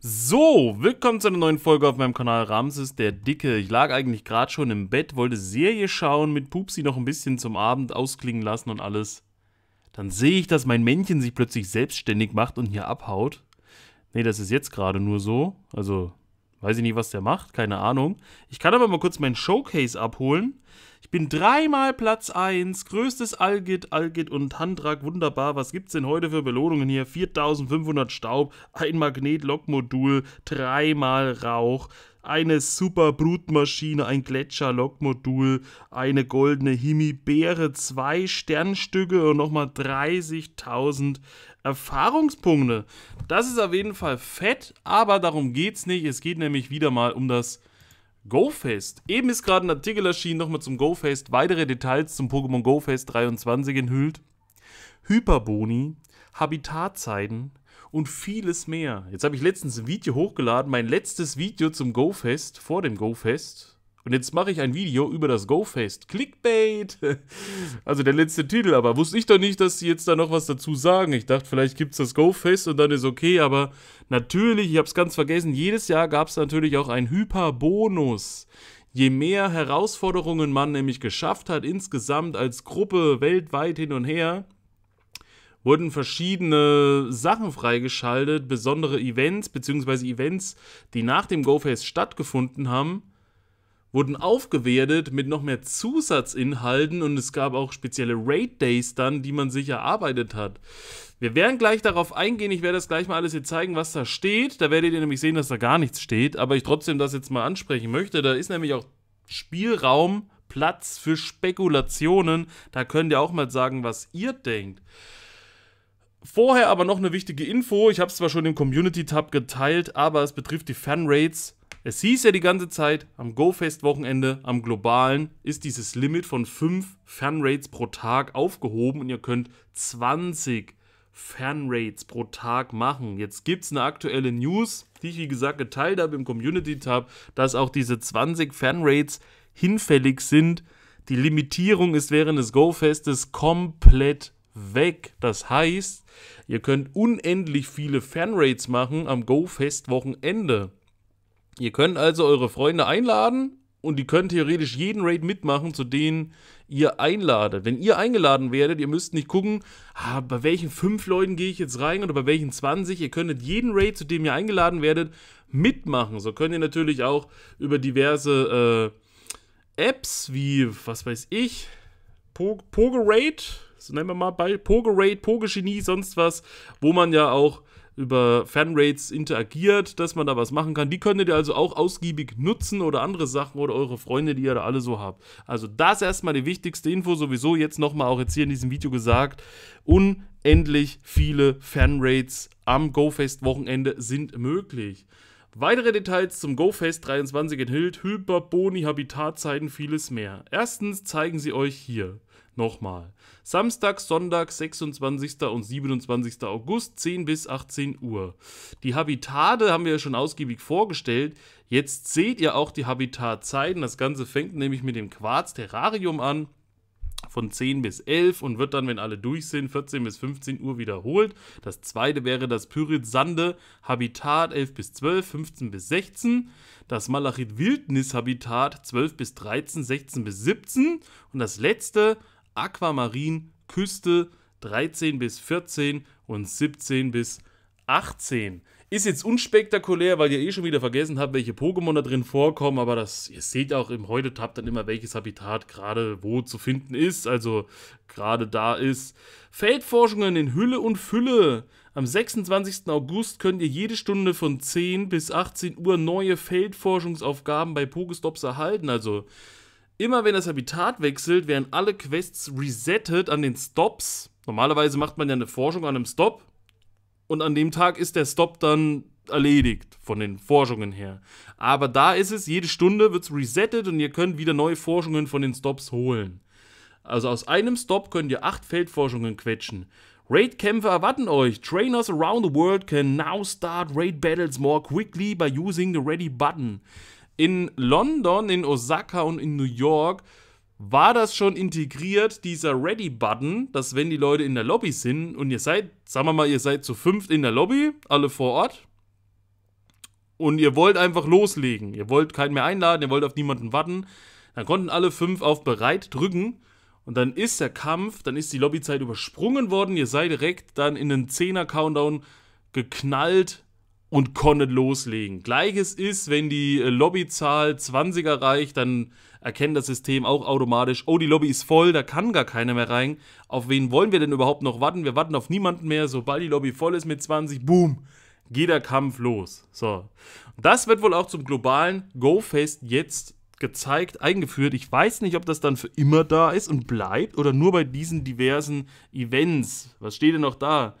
So, willkommen zu einer neuen Folge auf meinem Kanal Ramses der Dicke. Ich lag eigentlich gerade schon im Bett, wollte Serie schauen, mit Pupsi noch ein bisschen zum Abend ausklingen lassen und alles. Dann sehe ich, dass mein Männchen sich plötzlich selbstständig macht und hier abhaut. Nee, das ist jetzt gerade nur so. Also, weiß ich nicht, was der macht, keine Ahnung. Ich kann aber mal kurz meinen Showcase abholen. Ich bin dreimal Platz 1. Größtes Algit, Algit und Handrak. Wunderbar. Was gibt's denn heute für Belohnungen hier? 4500 Staub, ein Magnet-Lokmodul, dreimal Rauch eine super Brutmaschine, ein Gletscherlokmodul, eine goldene Himbeere, zwei Sternstücke und nochmal 30.000 Erfahrungspunkte. Das ist auf jeden Fall fett, aber darum geht's nicht. Es geht nämlich wieder mal um das GoFest. Eben ist gerade ein Artikel erschienen, nochmal zum GoFest. Weitere Details zum Pokémon GoFest 23 enthüllt. Hyperboni, Habitatzeiten und vieles mehr. Jetzt habe ich letztens ein Video hochgeladen, mein letztes Video zum GoFest, vor dem GoFest. Und jetzt mache ich ein Video über das GoFest. Clickbait! Also der letzte Titel, aber wusste ich doch nicht, dass sie jetzt da noch was dazu sagen. Ich dachte, vielleicht gibt es das GoFest und dann ist okay, aber natürlich, ich habe es ganz vergessen, jedes Jahr gab es natürlich auch einen Hyperbonus. Je mehr Herausforderungen man nämlich geschafft hat, insgesamt als Gruppe weltweit hin und her, wurden verschiedene Sachen freigeschaltet, besondere Events beziehungsweise Events, die nach dem GoFest stattgefunden haben wurden aufgewertet mit noch mehr Zusatzinhalten und es gab auch spezielle Raid Days dann, die man sich erarbeitet hat. Wir werden gleich darauf eingehen, ich werde das gleich mal alles hier zeigen, was da steht. Da werdet ihr nämlich sehen, dass da gar nichts steht, aber ich trotzdem das jetzt mal ansprechen möchte. Da ist nämlich auch Spielraum, Platz für Spekulationen. Da könnt ihr auch mal sagen, was ihr denkt. Vorher aber noch eine wichtige Info. Ich habe es zwar schon im Community-Tab geteilt, aber es betrifft die Fanrates es hieß ja die ganze Zeit, am GoFest-Wochenende, am globalen, ist dieses Limit von 5 Fanrates pro Tag aufgehoben und ihr könnt 20 Fanrates pro Tag machen. Jetzt gibt es eine aktuelle News, die ich wie gesagt geteilt habe im Community-Tab, dass auch diese 20 Fanrates hinfällig sind. Die Limitierung ist während des GoFestes komplett weg. Das heißt, ihr könnt unendlich viele Fanrates machen am gofest wochenende Ihr könnt also eure Freunde einladen und die können theoretisch jeden Raid mitmachen, zu denen ihr einladet. Wenn ihr eingeladen werdet, ihr müsst nicht gucken, ah, bei welchen fünf Leuten gehe ich jetzt rein oder bei welchen 20. Ihr könntet jeden Raid, zu dem ihr eingeladen werdet, mitmachen. So könnt ihr natürlich auch über diverse äh, Apps wie, was weiß ich, po Pogo so nennen wir mal bei Pogo Raid, sonst was, wo man ja auch über Fanrates interagiert, dass man da was machen kann. Die könntet ihr also auch ausgiebig nutzen oder andere Sachen oder eure Freunde, die ihr da alle so habt. Also das erstmal die wichtigste Info, sowieso jetzt nochmal auch jetzt hier in diesem Video gesagt. Unendlich viele Fanrates am GoFest-Wochenende sind möglich. Weitere Details zum GoFest 23 enthält Hyperboni, Habitatzeiten, vieles mehr. Erstens zeigen sie euch hier. Nochmal. Samstag, Sonntag, 26. und 27. August, 10 bis 18 Uhr. Die Habitate haben wir ja schon ausgiebig vorgestellt. Jetzt seht ihr auch die Habitatzeiten. Das Ganze fängt nämlich mit dem Quarz-Terrarium an von 10 bis 11 und wird dann, wenn alle durch sind, 14 bis 15 Uhr wiederholt. Das zweite wäre das Pyrit-Sande Habitat 11 bis 12, 15 bis 16, das Malachit-Wildnis Habitat 12 bis 13, 16 bis 17 und das letzte Aquamarin Küste 13 bis 14 und 17 bis 18. Ist jetzt unspektakulär, weil ihr eh schon wieder vergessen habt, welche Pokémon da drin vorkommen, aber das, ihr seht auch im Heute-Tab dann immer, welches Habitat gerade wo zu finden ist, also gerade da ist. Feldforschungen in Hülle und Fülle. Am 26. August könnt ihr jede Stunde von 10 bis 18 Uhr neue Feldforschungsaufgaben bei Pokestops erhalten, also immer wenn das Habitat wechselt, werden alle Quests resettet an den Stops. Normalerweise macht man ja eine Forschung an einem Stop und an dem Tag ist der Stop dann erledigt von den Forschungen her. Aber da ist es, jede Stunde wird es resettet und ihr könnt wieder neue Forschungen von den Stops holen. Also aus einem Stop könnt ihr acht Feldforschungen quetschen. Raid-Kämpfe erwarten euch. Trainers around the world can now start raid battles more quickly by using the ready button. In London, in Osaka und in New York war das schon integriert, dieser Ready-Button, dass wenn die Leute in der Lobby sind und ihr seid, sagen wir mal, ihr seid zu fünft in der Lobby, alle vor Ort, und ihr wollt einfach loslegen, ihr wollt keinen mehr einladen, ihr wollt auf niemanden warten, dann konnten alle fünf auf bereit drücken und dann ist der Kampf, dann ist die Lobbyzeit übersprungen worden, ihr seid direkt dann in den 10er-Countdown geknallt und konnten loslegen. Gleiches ist, wenn die äh, Lobbyzahl 20 erreicht, dann erkennt das System auch automatisch, oh, die Lobby ist voll, da kann gar keiner mehr rein. Auf wen wollen wir denn überhaupt noch warten? Wir warten auf niemanden mehr. Sobald die Lobby voll ist mit 20, boom, geht der Kampf los. So. Das wird wohl auch zum globalen Go-Fest jetzt gezeigt, eingeführt. Ich weiß nicht, ob das dann für immer da ist und bleibt oder nur bei diesen diversen Events. Was steht denn noch da?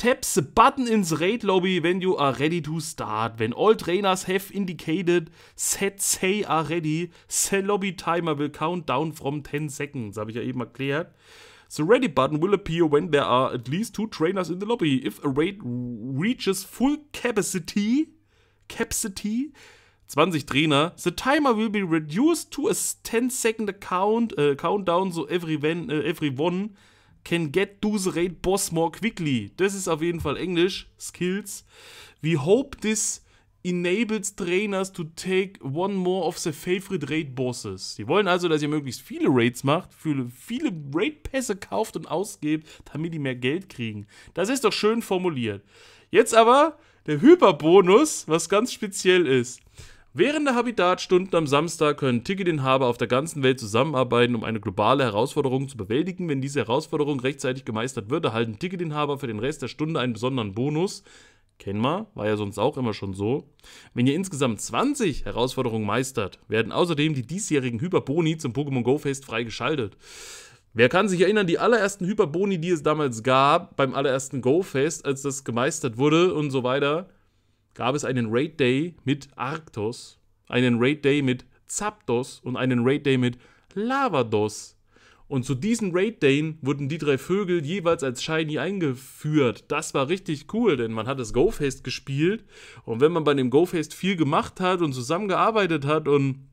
Taps the button in the raid lobby when you are ready to start. When all trainers have indicated set say are ready, the lobby timer will count down from 10 seconds. Habe ich ja eben erklärt. The ready button will appear when there are at least two trainers in the lobby. If a raid reaches full capacity, capacity, 20 Trainer, the timer will be reduced to a 10 second count uh, countdown, so every, uh, one. uh, everyone can get do raid boss more quickly. Das ist auf jeden Fall Englisch. Skills. We hope this enables trainers to take one more of the favorite raid bosses. Die wollen also, dass ihr möglichst viele Raids macht, viele Raid-Pässe kauft und ausgebt, damit die mehr Geld kriegen. Das ist doch schön formuliert. Jetzt aber der Hyperbonus, was ganz speziell ist. Während der Habitatstunden am Samstag können Ticketinhaber auf der ganzen Welt zusammenarbeiten, um eine globale Herausforderung zu bewältigen. Wenn diese Herausforderung rechtzeitig gemeistert wird, erhalten Ticketinhaber für den Rest der Stunde einen besonderen Bonus. Kennen wir, war ja sonst auch immer schon so. Wenn ihr insgesamt 20 Herausforderungen meistert, werden außerdem die diesjährigen Hyperboni zum Pokémon Go Fest freigeschaltet. Wer kann sich erinnern, die allerersten Hyperboni, die es damals gab, beim allerersten Go Fest, als das gemeistert wurde und so weiter, gab es einen Raid Day mit Arctos, einen Raid Day mit Zapdos und einen Raid Day mit Lavados. Und zu diesen Raid Days wurden die drei Vögel jeweils als Shiny eingeführt. Das war richtig cool, denn man hat das GoFest gespielt. Und wenn man bei dem GoFest viel gemacht hat und zusammengearbeitet hat und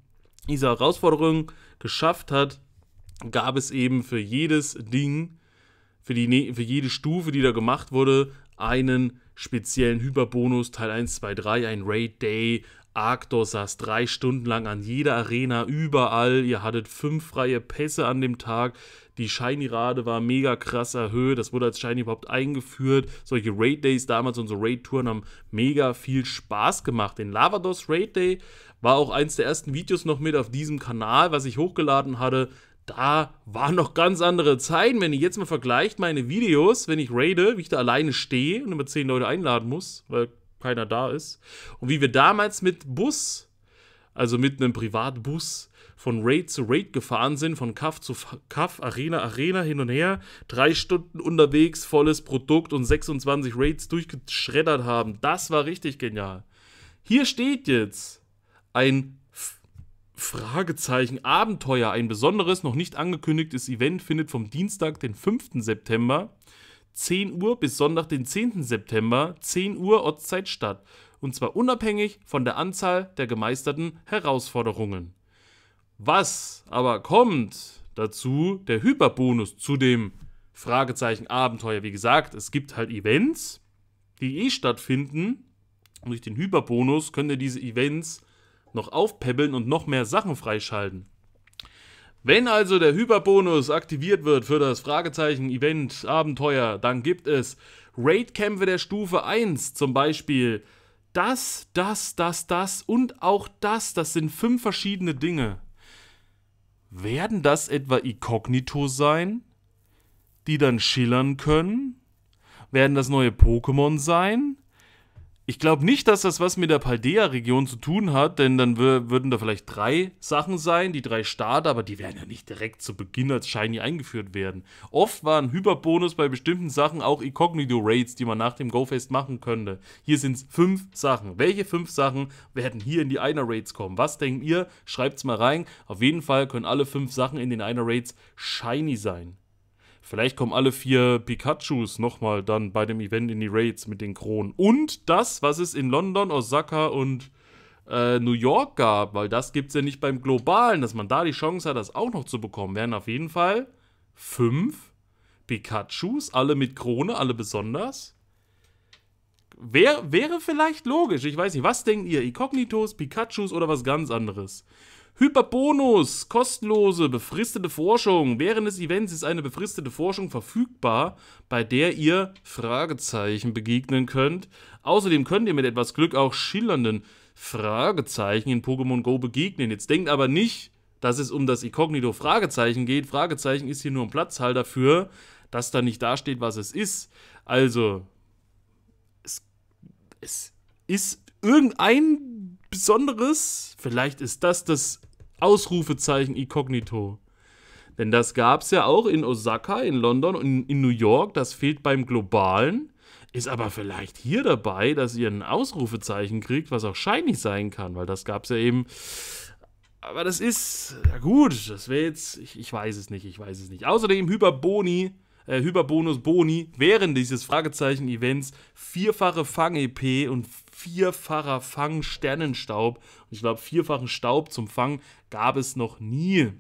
diese Herausforderung geschafft hat, gab es eben für jedes Ding, für, die, ne-, für jede Stufe, die da gemacht wurde, einen speziellen Hyperbonus Teil 1, 2, 3, ein Raid Day. Arktor saß drei Stunden lang an jeder Arena, überall. Ihr hattet fünf freie Pässe an dem Tag. Die shiny rade war mega krass erhöht. Das wurde als Shiny überhaupt eingeführt. Solche Raid Days damals und so Raid Touren haben mega viel Spaß gemacht. Den Lavados Raid Day war auch eins der ersten Videos noch mit auf diesem Kanal, was ich hochgeladen hatte da waren noch ganz andere Zeiten. Wenn ihr jetzt mal vergleicht, meine Videos, wenn ich raide, wie ich da alleine stehe und immer zehn Leute einladen muss, weil keiner da ist. Und wie wir damals mit Bus, also mit einem Privatbus, von Raid zu Raid gefahren sind, von Kaff zu Kaff, Arena, Arena, hin und her, drei Stunden unterwegs, volles Produkt und 26 Raids durchgeschreddert haben. Das war richtig genial. Hier steht jetzt ein Fragezeichen Abenteuer. Ein besonderes, noch nicht angekündigtes Event findet vom Dienstag, den 5. September, 10 Uhr bis Sonntag, den 10. September, 10 Uhr Ortszeit statt. Und zwar unabhängig von der Anzahl der gemeisterten Herausforderungen. Was aber kommt dazu? Der Hyperbonus zu dem Fragezeichen Abenteuer. Wie gesagt, es gibt halt Events, die eh stattfinden. Und durch den Hyperbonus könnt ihr diese Events noch aufpebbeln und noch mehr Sachen freischalten. Wenn also der Hyperbonus aktiviert wird für das Fragezeichen Event Abenteuer, dann gibt es Raidkämpfe der Stufe 1 zum Beispiel. Das, das, das, das und auch das, das sind fünf verschiedene Dinge. Werden das etwa Inkognito sein, die dann schillern können? Werden das neue Pokémon sein? Ich glaube nicht, dass das was mit der Paldea-Region zu tun hat, denn dann würden da vielleicht drei Sachen sein, die drei Starter, aber die werden ja nicht direkt zu Beginn als Shiny eingeführt werden. Oft waren Hyperbonus bei bestimmten Sachen auch Incognito-Raids, die man nach dem Go-Fest machen könnte. Hier sind es fünf Sachen. Welche fünf Sachen werden hier in die Einer-Raids kommen? Was denkt ihr? Schreibt es mal rein. Auf jeden Fall können alle fünf Sachen in den Einer-Raids shiny sein. Vielleicht kommen alle vier Pikachus nochmal dann bei dem Event in die Raids mit den Kronen. Und das, was es in London, Osaka und äh, New York gab, weil das gibt es ja nicht beim Globalen, dass man da die Chance hat, das auch noch zu bekommen, wären auf jeden Fall fünf Pikachus, alle mit Krone, alle besonders. Wär, wäre vielleicht logisch, ich weiß nicht, was denkt ihr? Incognitos, Pikachus oder was ganz anderes? Hyperbonus, kostenlose, befristete Forschung. Während des Events ist eine befristete Forschung verfügbar, bei der ihr Fragezeichen begegnen könnt. Außerdem könnt ihr mit etwas Glück auch schillernden Fragezeichen in Pokémon Go begegnen. Jetzt denkt aber nicht, dass es um das Inkognito Fragezeichen geht. Fragezeichen ist hier nur ein Platzhalter für, dass da nicht dasteht, was es ist. Also, es, es ist irgendein besonderes. Vielleicht ist das das Ausrufezeichen inkognito. Denn das gab es ja auch in Osaka, in London und in, New York. Das fehlt beim globalen. Ist aber vielleicht hier dabei, dass ihr ein Ausrufezeichen kriegt, was auch shiny sein kann, weil das gab es ja eben. Aber das ist. Ja gut, das wäre jetzt. Ich, ich weiß es nicht, ich weiß es nicht. Außerdem Hyperboni äh, Hyperbonus Boni während dieses Fragezeichen-Events vierfache Fang-EP und vierfacher Fang-Sternenstaub. Und ich glaube, vierfachen Staub zum Fang gab es noch nie.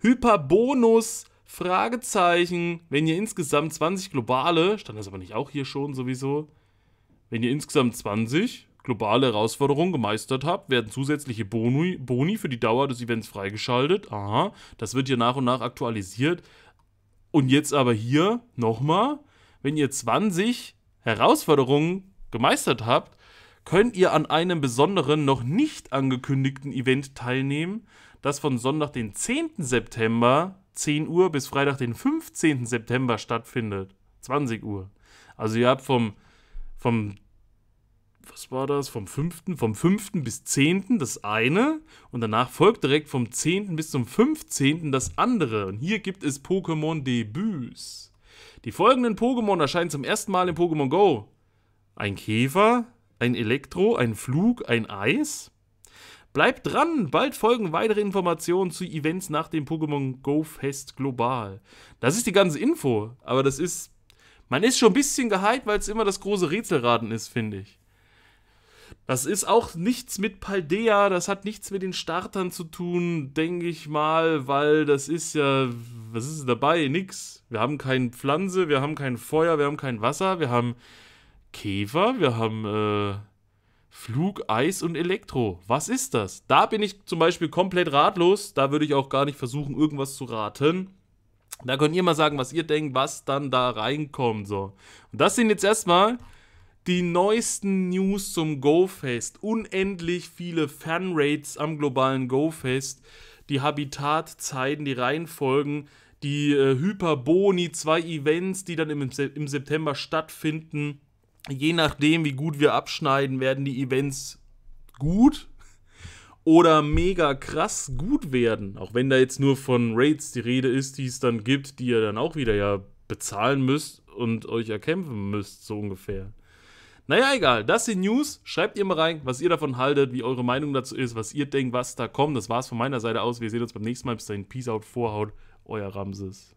Hyperbonus Fragezeichen, wenn ihr insgesamt 20 globale, stand das aber nicht auch hier schon sowieso, wenn ihr insgesamt 20 globale Herausforderungen gemeistert habt, werden zusätzliche Boni, Boni für die Dauer des Events freigeschaltet. Aha, das wird hier nach und nach aktualisiert. Und jetzt aber hier nochmal, wenn ihr 20 Herausforderungen gemeistert habt, könnt ihr an einem besonderen, noch nicht angekündigten Event teilnehmen, das von Sonntag, den 10. September, 10 Uhr, bis Freitag, den 15. September stattfindet. 20 Uhr. Also ihr habt vom, vom was war das? Vom 5. Vom 5. bis 10. das eine und danach folgt direkt vom 10. bis zum 15. das andere. Und hier gibt es Pokémon Debüts. Die folgenden Pokémon erscheinen zum ersten Mal in Pokémon Go. Ein Käfer, ein Elektro, ein Flug, ein Eis. Bleibt dran, bald folgen weitere Informationen zu Events nach dem Pokémon Go Fest global. Das ist die ganze Info, aber das ist man ist schon ein bisschen gehypt, weil es immer das große Rätselraten ist, finde ich. Das ist auch nichts mit Paldea, das hat nichts mit den Startern zu tun, denke ich mal, weil das ist ja, was ist dabei? Nix. Wir haben keine Pflanze, wir haben kein Feuer, wir haben kein Wasser, wir haben Käfer, wir haben äh, Flug, Eis und Elektro. Was ist das? Da bin ich zum Beispiel komplett ratlos, da würde ich auch gar nicht versuchen, irgendwas zu raten. Da könnt ihr mal sagen, was ihr denkt, was dann da reinkommt. So. Und das sind jetzt erstmal die neuesten News zum GoFest, unendlich viele Fanrates am globalen GoFest, die Habitatzeiten, die Reihenfolgen, die äh, Hyperboni, zwei Events, die dann im, im September stattfinden. Je nachdem, wie gut wir abschneiden, werden die Events gut oder mega krass gut werden. Auch wenn da jetzt nur von Raids die Rede ist, die es dann gibt, die ihr dann auch wieder ja bezahlen müsst und euch erkämpfen müsst, so ungefähr. Naja, egal. Das sind News. Schreibt ihr mal rein, was ihr davon haltet, wie eure Meinung dazu ist, was ihr denkt, was da kommt. Das war's von meiner Seite aus. Wir sehen uns beim nächsten Mal. Bis dahin. Peace out, Vorhaut. Euer Ramses.